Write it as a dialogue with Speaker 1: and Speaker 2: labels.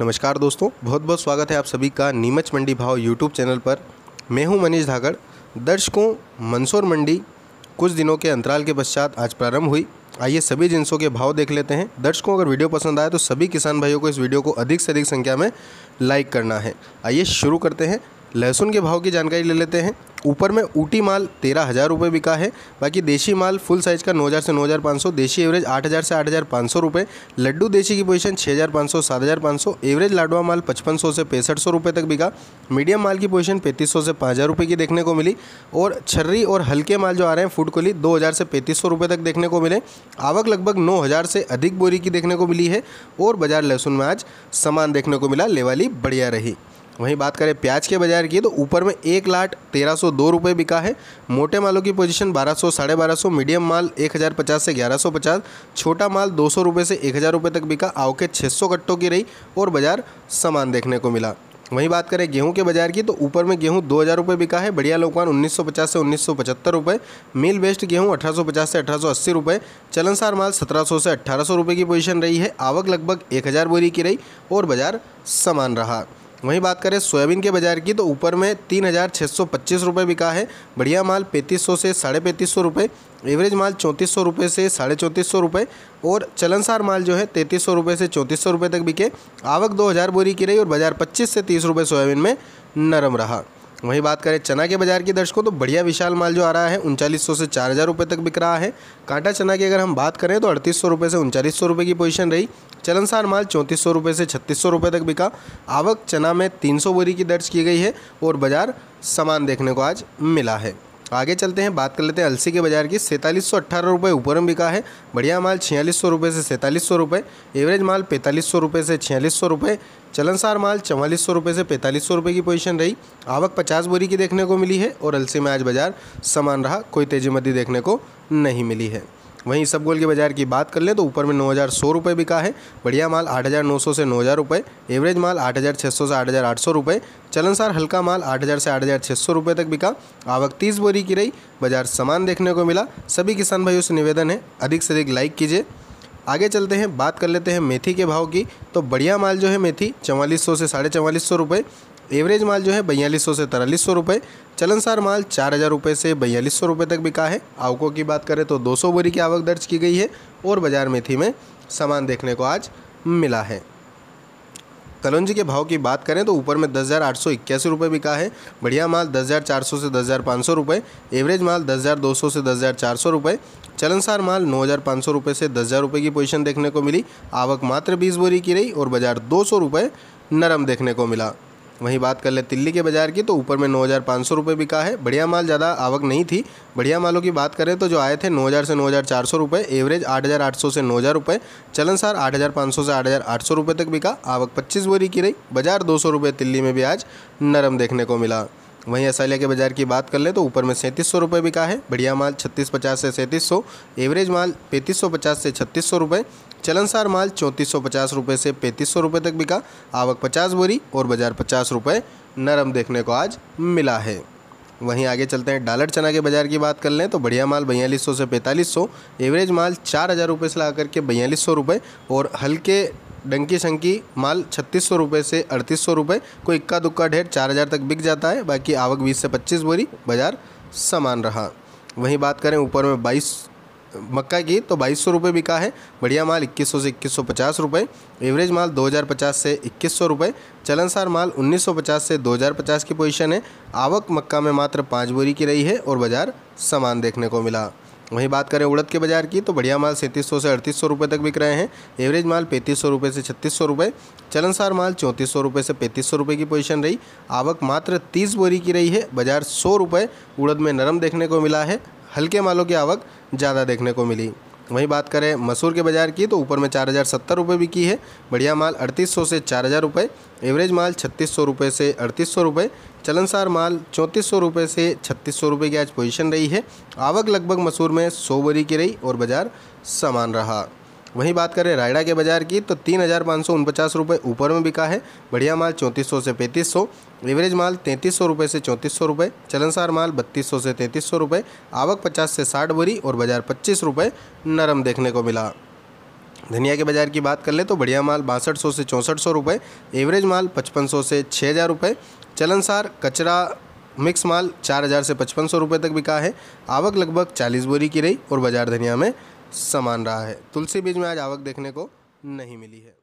Speaker 1: नमस्कार दोस्तों बहुत बहुत स्वागत है आप सभी का नीमच मंडी भाव यूट्यूब चैनल पर मैं हूं मनीष धागड़ दर्शकों मंसूर मंडी कुछ दिनों के अंतराल के पश्चात आज प्रारंभ हुई आइए सभी जिनसों के भाव देख लेते हैं दर्शकों अगर वीडियो पसंद आए तो सभी किसान भाइयों को इस वीडियो को अधिक से अधिक संख्या में लाइक करना है आइए शुरू करते हैं लहसुन के भाव की जानकारी ले लेते हैं ऊपर में ऊटी माल तेरह हज़ार रुपये बिका है बाकी देशी माल फुल साइज़ का नौ हज़ार से नौ हज़ार पाँच सौ देशी एवरेज आठ हज़ार से आठ हज़ार पाँच सौ रुपये लड्डू देशी की पोजीशन छः हज़ार पाँच सौ सात हज़ार पाँच सौ एवरेज लाडवा माल पचपन सौ से पैंसठ सौ रुपये तक बिका मीडियम माल की पोजीशन पैंतीस सौ से पाँच हज़ार रुपये की देखने को मिली और छर्री और हल्के माल जो आ रहे हैं फूड कोली दो हज़ार से पैंतीस सौ रुपये तक देखने को मिले आवक लगभग नौ हज़ार से अधिक बोरी की देखने को मिली है और बाजार लहसुन में आज सामान देखने को मिला लेवाली बढ़िया रही वहीं बात करें प्याज के बाजार की तो ऊपर में एक लाख तेरह सौ दो रुपये बिका है मोटे मालों की पोजीशन बारह सौ साढ़े बारह सौ मीडियम माल एक हज़ार पचास से ग्यारह सौ पचास छोटा माल दो सौ रुपये से एक हज़ार रुपये तक बिका आवके छः सौ कट्टों की रही और बाजार समान देखने को मिला वहीं बात करें गेहूं के बाजार की तो ऊपर में गेहूं दो हज़ार रुपये बिका है बढ़िया सौ 1950 से उन्नीस सौ पचहत्तर रुपये मिल बेस्ट गेहूं 1850 से अस्सी रुपये चलनसार माल 1700 से सौ रुपये की पोजीशन रही है आवक लगभग 1000 बोरी की रही और बाजार समान रहा वहीं बात करें सोयाबीन के बाजार की तो ऊपर में तीन हज़ार छः सौ पच्चीस रुपये बिका है बढ़िया माल पैंतीस सौ से साढ़े पैंतीस सौ रुपये एवरेज माल चौंतीस सौ रुपये से साढ़े चौंतीस सौ रुपये और चलनसार माल जो है तैंतीस सौ रुपये से चौंतीस सौ रुपये तक बिके आवक दो हज़ार बोरी की रही और बाजार पच्चीस से तीस रुपये सोयाबीन में नरम रहा वहीं बात करें चना के बाजार की दर्शकों तो बढ़िया विशाल माल जो आ रहा है उनचालीस से चार हज़ार रुपये तक बिक रहा है कांटा चना की अगर हम बात करें तो अड़तीस सौ रुपये से उनचालीस सौ रुपये की पोजीशन रही चलनसार माल चौंतीस सौ रुपये से छत्तीस सौ रुपये तक बिका आवक चना में तीन सौ बोरी की दर्ज की गई है और बाजार समान देखने को आज मिला है आगे चलते हैं बात कर लेते हैं अलसी के बाजार की सैंतालीस सौ अट्ठारह रुपये ऊपर में बिका है बढ़िया माल छियालीस सौ रुपये से सैंतालीस सौ रुपये एवरेज माल पैंतालीस सौ रुपये से छियालीस सौ रुपये चलनसार माल चवालीस सौ रुपये से पैंतालीस सौ रुपये की पोजीशन रही आवक पचास बोरी की देखने को मिली है और अलसी में आज बाजार समान रहा कोई तेजी मदी देखने को नहीं मिली है वहीं सब गोल के बाज़ार की बात कर लें तो ऊपर में नौ हज़ार सौ रुपये बिका है बढ़िया माल आठ हज़ार नौ सौ से नौ हज़ार रुपये एवरेज माल आठ हज़ार छः सौ से आठ हज़ार आठ सौ रुपये चलनसार हल्का माल आठ हज़ार से आठ हज़ार छः सौ रुपये तक बिका आवक तीस बोरी की रही बाजार समान देखने को मिला सभी किसान भाइयों से निवेदन है अधिक से अधिक लाइक कीजिए आगे चलते हैं बात कर लेते हैं मेथी के भाव की तो बढ़िया माल जो है मेथी चवालीस सौ से साढ़े चवालीस सौ रुपये एवरेज माल जो है बयालीस सौ से तिरालीस सौ रुपये चलनसार माल चार हज़ार रुपये से बयालीस सौ रुपये तक बिका है आवकों की बात करें तो दो सौ बोरी की आवक दर्ज की गई है और बाजार मेथी में सामान देखने को आज मिला है कलौंजी के भाव की बात करें तो ऊपर में दस हज़ार आठ सौ इक्यासी रुपये बिका है बढ़िया माल दस हज़ार चार सौ से दस हज़ार पाँच सौ रुपये एवरेज माल दस हज़ार दो सौ से दस हज़ार चार सौ रुपये चलनसार माल नौ हज़ार पाँच सौ रुपये से दस हज़ार रुपये की पोजीशन देखने को मिली आवक मात्र बीस बोरी की रही और बाजार दो सौ रुपये नरम देखने को मिला वहीं बात कर ले दिल्ली के बाजार की तो ऊपर में नौ हज़ार पाँच सौ रुपये बिका है बढ़िया माल ज़्यादा आवक नहीं थी बढ़िया मालों की बात करें तो जो आए थे नौ हज़ार से नौ हज़ार चार सौ रुपये एवरेज आठ हज़ार आठ सौ से नौ हज़ार रुपये चलनसार आठ हज़ार पाँच सौ से आठ हज़ार आठ सौ रुपये तक बिका आवक पच्चीस बोरी की रही बाजार दो सौ रुपये दिल्ली में भी आज नरम देखने को मिला वहीं असलिया के बाज़ार की बात कर ले तो ऊपर में सैंतीस सौ रुपये बिका है बढ़िया माल छत्तीस पचास से सैंतीस सौ एवरेज माल पैंतीस सौ पचास से छत्तीस सौ रुपये चलनसार माल चौंतीस सौ पचास रुपये से पैंतीस सौ रुपये तक बिका आवक पचास बोरी और बाज़ार पचास रुपये नरम देखने को आज मिला है वहीं आगे चलते हैं डालर चना के बाज़ार की बात कर लें तो बढ़िया माल बयालीस सौ से पैंतालीस सौ एवरेज माल चार हज़ार रुपये से ला करके बयालीस सौ रुपये और हल्के डंकी शंकी माल छत्तीस सौ रुपये से अड़तीस सौ रुपये कोई इक्का दुक्का ढेर चार हज़ार तक बिक जाता है बाकी आवक बीस से पच्चीस बोरी बाजार समान रहा वहीं बात करें ऊपर में बाईस मक्का की तो बाईस सौ रुपये बिका है बढ़िया माल इक्कीस सौ से इक्कीस सौ पचास रुपये एवरेज माल दो हज़ार पचास से इक्कीस सौ रुपये चलनसार माल उन्नीस सौ पचास से दो हज़ार पचास की पोजीशन है आवक मक्का में मात्र पाँच बोरी की रही है और बाज़ार समान देखने को मिला वहीं बात करें उड़द के बाजार की तो बढ़िया माल सैंतीस से अड़तीस सौ तक बिक रहे हैं एवरेज माल पैंतीस सौ से छत्तीस सौ चलनसार माल चौंतीस सौ से पैंतीस सौ की पोजीशन रही आवक मात्र तीस बोरी की रही है बाजार सौ रुपये उड़द में नरम देखने को मिला है हल्के मालों की आवक ज़्यादा देखने को मिली वहीं बात करें मसूर के बाजार की तो ऊपर में चार हज़ार सत्तर रुपये बिकी है बढ़िया माल अड़तीस सौ से चार हज़ार रुपये एवरेज माल छत्तीस सौ रुपये से अड़तीस सौ रुपये चलनसार माल चौंतीस सौ रुपये से छत्तीस सौ रुपये की आज पोजीशन रही है आवक लगभग मसूर में सौ बोरी की रही और बाजार समान रहा वहीं बात करें रायडा के बाजार की तो तीन हज़ार पाँच सौ उनपचास रुपये ऊपर में बिका है बढ़िया माल चौंतीस सौ से पैंतीस सौ एवरेज माल तैंतीस सौ रुपये से चौंतीस सौ रुपये चलनसार माल बत्तीस सौ से तैंतीस सौ रुपये आवक पचास से साठ बोरी और बाजार पच्चीस रुपये नरम देखने को मिला धनिया के बाज़ार की बात कर ले तो बढ़िया माल बासठ सौ से चौंसठ सौ रुपये एवरेज माल पचपन सौ से छः हज़ार रुपये चलनसार कचरा मिक्स माल चार हज़ार से पचपन सौ रुपये तक बिका है आवक लगभग चालीस बोरी की रही और बाजार धनिया में समान रहा है तुलसी बीज में आज आवक देखने को नहीं मिली है